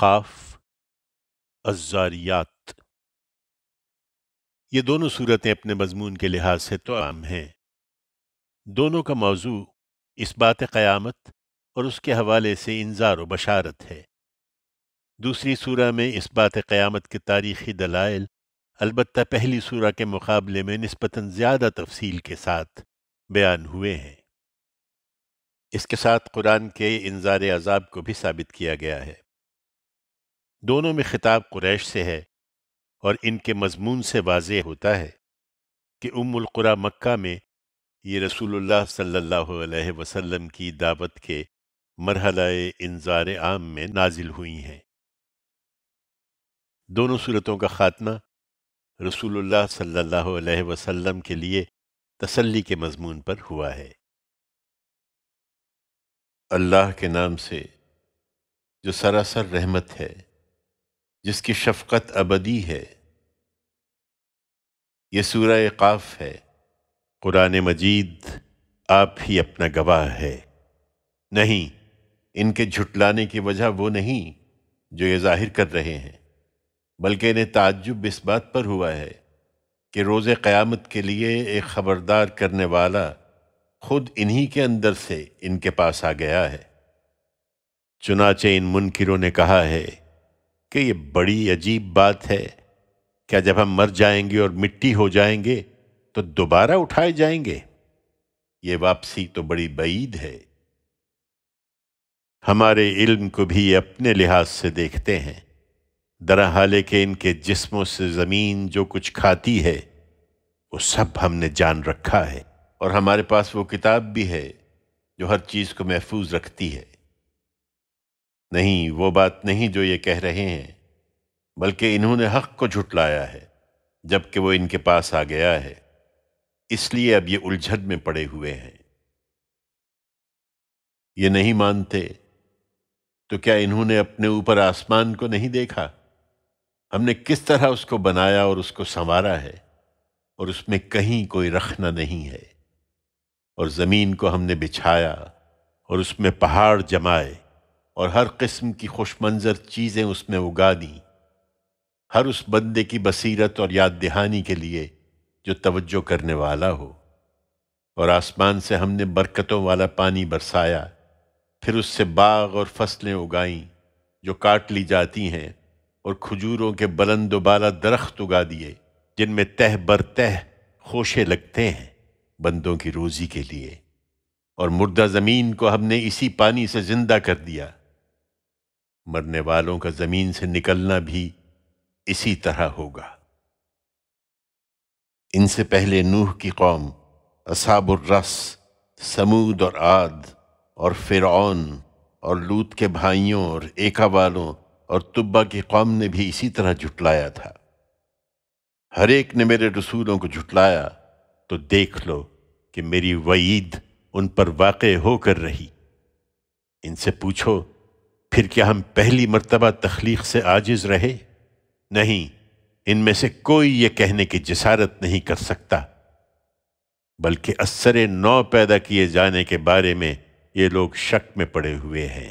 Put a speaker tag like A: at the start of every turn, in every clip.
A: काफ अज़ारियात ये दोनों सूरतें अपने मजमून के लिहाज से तो आम हैं दोनों का मौजू इस बात क़यामत और उसके हवाले से इंजार व बशारत है दूसरी सूरह में इस बात क़यामत के तारीखी दलाइल अलबत् पहली सूरह के मुकाबले में नस्बता ज़्यादा तफसील के साथ बयान हुए हैं इसके साथ कुरान के इंजार अजाब को भी साबित किया गया है दोनों में खिताब कुरैश से है और इनके मजमून से वाज होता है कि उम्मकुरा मक्का में ये रसूलुल्लाह सल्लल्लाहु अलैहि की दावत के मरहला इंजार आम में नाजिल हुई हैं दोनों सूरतों का ख़ात्मा रसूलुल्लाह सल्लल्लाहु अलैहि के लिए तसली के मजमून पर हुआ है अल्लाह के नाम से जो सरासर रहमत है जिसकी शफकत अबदी है ये सूर काफ है कुरान मजीद आप ही अपना गवाह है नहीं इनके झुटलाने की वजह वो नहीं जो ये जाहिर कर रहे हैं बल्कि इन्हें ताज्जुब इस बात पर हुआ है कि रोज़ क़यामत के लिए एक ख़बरदार करने वाला खुद इन्हीं के अंदर से इनके पास आ गया है चुनाचे इन मुनकरों ने कहा है कि ये बड़ी अजीब बात है क्या जब हम मर जाएंगे और मिट्टी हो जाएंगे तो दोबारा उठाए जाएंगे ये वापसी तो बड़ी बईद है हमारे इल्म को भी अपने लिहाज से देखते हैं दरा हाले के इनके जिस्मों से ज़मीन जो कुछ खाती है वो सब हमने जान रखा है और हमारे पास वो किताब भी है जो हर चीज़ को महफूज रखती है नहीं वो बात नहीं जो ये कह रहे हैं बल्कि इन्होंने हक को झुटलाया है जबकि वो इनके पास आ गया है इसलिए अब ये उलझन में पड़े हुए हैं ये नहीं मानते तो क्या इन्होंने अपने ऊपर आसमान को नहीं देखा हमने किस तरह उसको बनाया और उसको संवारा है और उसमें कहीं कोई रखना नहीं है और ज़मीन को हमने बिछाया और उसमें पहाड़ जमाए और हर किस्म की खुश मंजर चीज़ें उसमें उगा दी हर उस बंदे की बसीरत और याद दहानी के लिए जो तवज्जो करने वाला हो और आसमान से हमने बरकतों वाला पानी बरसाया फिर उससे बाग और फसलें उगाईं जो काट ली जाती हैं और खजूरों के बुलंद बाला दरख्त उगा दिए जिनमें तह बर तह खोशे लगते हैं बंदों की रोज़ी के लिए और मुर्दा ज़मीन को हमने इसी पानी से ज़िंदा कर दिया मरने वालों का जमीन से निकलना भी इसी तरह होगा इनसे पहले नूह की कौम असाबुर्रस समूद और आद और फिरौन और लूत के भाइयों और एका वालों और तुब्बा की कौम ने भी इसी तरह जुटलाया था हर एक ने मेरे रसूलों को जुटलाया तो देख लो कि मेरी वईद उन पर वाक़ होकर रही इनसे पूछो फिर क्या हम पहली मरतबा तख्लीक से आजिज रहे नहीं इनमें से कोई यह कहने की जसारत नहीं कर सकता बल्कि असर नौ पैदा किए जाने के बारे में ये लोग शक में पड़े हुए हैं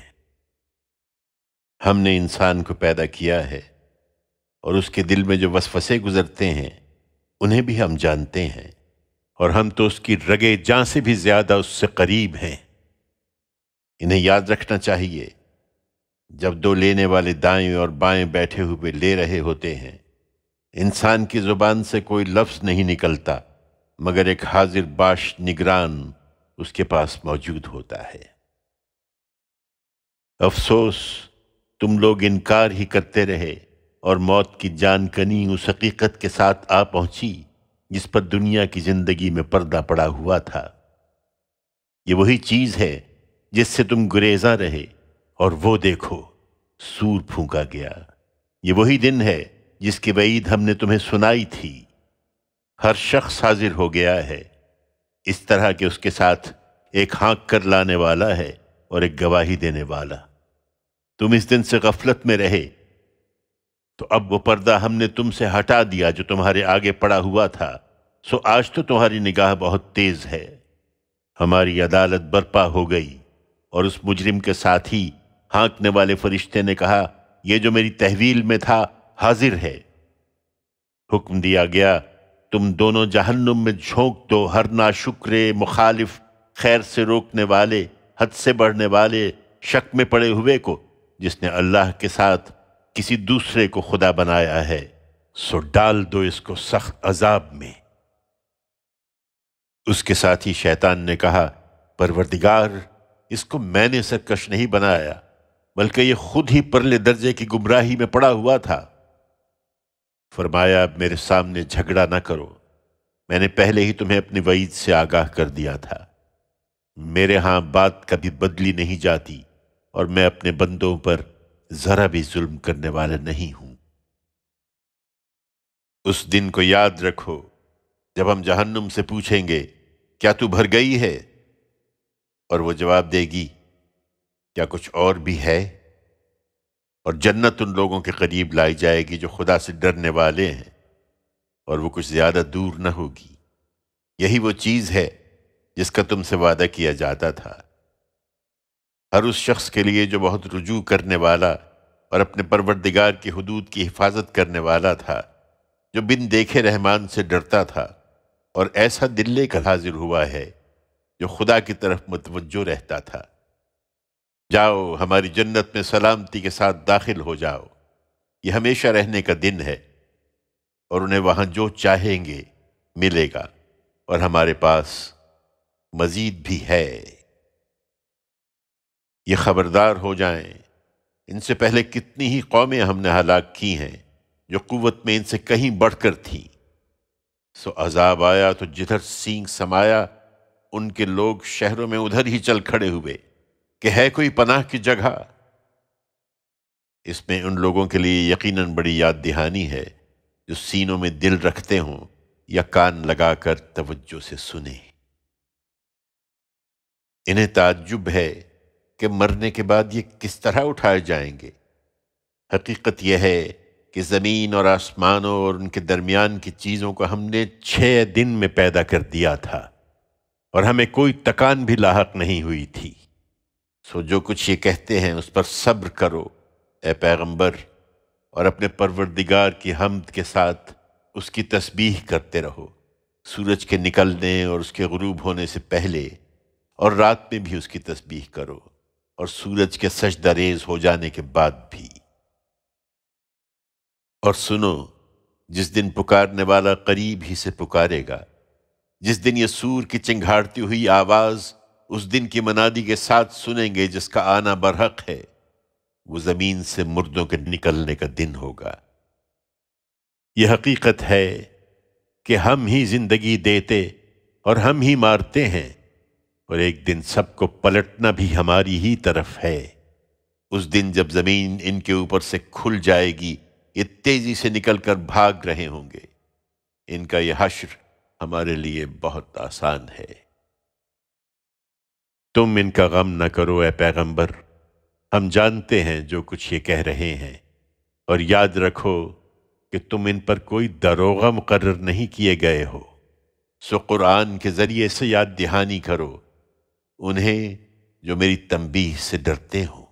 A: हमने इंसान को पैदा किया है और उसके दिल में जो वसफसे गुजरते हैं उन्हें भी हम जानते हैं और हम तो उसकी रगे जान से भी ज़्यादा उससे करीब हैं इन्हें याद रखना चाहिए जब दो लेने वाले दाएं और बाएं बैठे हुए ले रहे होते हैं इंसान की ज़ुबान से कोई लफ्ज़ नहीं निकलता मगर एक हाजिर बाश निगरान उसके पास मौजूद होता है अफसोस तुम लोग इनकार ही करते रहे और मौत की जानकनी उस हकीकत के साथ आ पहुंची जिस पर दुनिया की ज़िंदगी में पर्दा पड़ा हुआ था ये वही चीज़ है जिससे तुम गुरेजा रहे और वो देखो सूर फूंका गया ये वही दिन है जिसकी वईद हमने तुम्हें सुनाई थी हर शख्स हाजिर हो गया है इस तरह के उसके साथ एक हाँक कर लाने वाला है और एक गवाही देने वाला तुम इस दिन से गफलत में रहे तो अब वो पर्दा हमने तुमसे हटा दिया जो तुम्हारे आगे पड़ा हुआ था सो आज तो तुम्हारी निगाह बहुत तेज है हमारी अदालत बर्पा हो गई और उस मुजरिम के साथ ही हाँकने वाले फरिश्ते ने कहा यह जो मेरी तहवील में था हाजिर है हुक्म दिया गया तुम दोनों जहन्नुम में झोंक दो हर नाशुक्र मुखालिफ खैर से रोकने वाले हद से बढ़ने वाले शक में पड़े हुए को जिसने अल्लाह के साथ किसी दूसरे को खुदा बनाया है सो डाल दो इसको सख्त अजाब में उसके साथ ही शैतान ने कहा परवरदिगार इसको मैंने सरकश नहीं बनाया बल्कि ये खुद ही परले दर्जे की गुमराही में पड़ा हुआ था फरमाया अब मेरे सामने झगड़ा ना करो मैंने पहले ही तुम्हें अपनी वईद से आगाह कर दिया था मेरे यहां बात कभी बदली नहीं जाती और मैं अपने बंदों पर ज़रा भी जुल्म करने वाला नहीं हूं उस दिन को याद रखो जब हम जहन्नुम से पूछेंगे क्या तू भर गई है और वो जवाब देगी क्या कुछ और भी है और जन्नत उन लोगों के करीब लाई जाएगी जो खुदा से डरने वाले हैं और वो कुछ ज़्यादा दूर न होगी यही वो चीज़ है जिसका तुमसे वादा किया जाता था हर उस शख्स के लिए जो बहुत रुजू करने वाला और अपने परवरदिगार की हदूद की हिफाजत करने वाला था जो बिन देखे रहमान से डरता था और ऐसा दिल्ले का हाजिर हुआ है जो खुदा की तरफ मतवजो रहता था जाओ हमारी जन्नत में सलामती के साथ दाखिल हो जाओ ये हमेशा रहने का दिन है और उन्हें वहाँ जो चाहेंगे मिलेगा और हमारे पास मज़ीद भी है ये ख़बरदार हो जाएं इनसे पहले कितनी ही कौमें हमने हलाक की हैं जो कुत में इनसे कहीं बढ़कर थी सो अजाब आया तो जिधर सींग समाया उनके लोग शहरों में उधर ही चल खड़े हुए कि है कोई पनाह की जगह इसमें उन लोगों के लिए यकीनन बड़ी याद दहानी है जो सीनों में दिल रखते हों या कान लगाकर तवज्जो से सुने इन्हें ताज्जुब है कि मरने के बाद ये किस तरह उठाए जाएंगे हकीकत यह है कि ज़मीन और आसमानों और उनके दरमियान की चीज़ों को हमने छह दिन में पैदा कर दिया था और हमें कोई तकान भी लाक नहीं हुई थी सो जो कुछ ये कहते हैं उस पर सब्र करो ए पैगंबर और अपने परवरदिगार की हमद के साथ उसकी तस्बीह करते रहो सूरज के निकलने और उसके गरूब होने से पहले और रात में भी उसकी तस्बीह करो और सूरज के सच दरेज हो जाने के बाद भी और सुनो जिस दिन पुकारने वाला करीब ही से पुकारेगा जिस दिन ये सूर की चिंगाड़ती हुई आवाज़ उस दिन की मनादी के साथ सुनेंगे जिसका आना बरहक है वो ज़मीन से मुर्दों के निकलने का दिन होगा यह हकीकत है कि हम ही जिंदगी देते और हम ही मारते हैं और एक दिन सबको पलटना भी हमारी ही तरफ है उस दिन जब ज़मीन इनके ऊपर से खुल जाएगी ये तेज़ी से निकलकर भाग रहे होंगे इनका यह हश्र हमारे लिए बहुत आसान है तुम इनका गम न करो ए पैगंबर हम जानते हैं जो कुछ ये कह रहे हैं और याद रखो कि तुम इन पर कोई दरोगा मुकर नहीं किए गए हो सो कुरान के ज़रिए से याद दहानी करो उन्हें जो मेरी तंबीह से डरते हों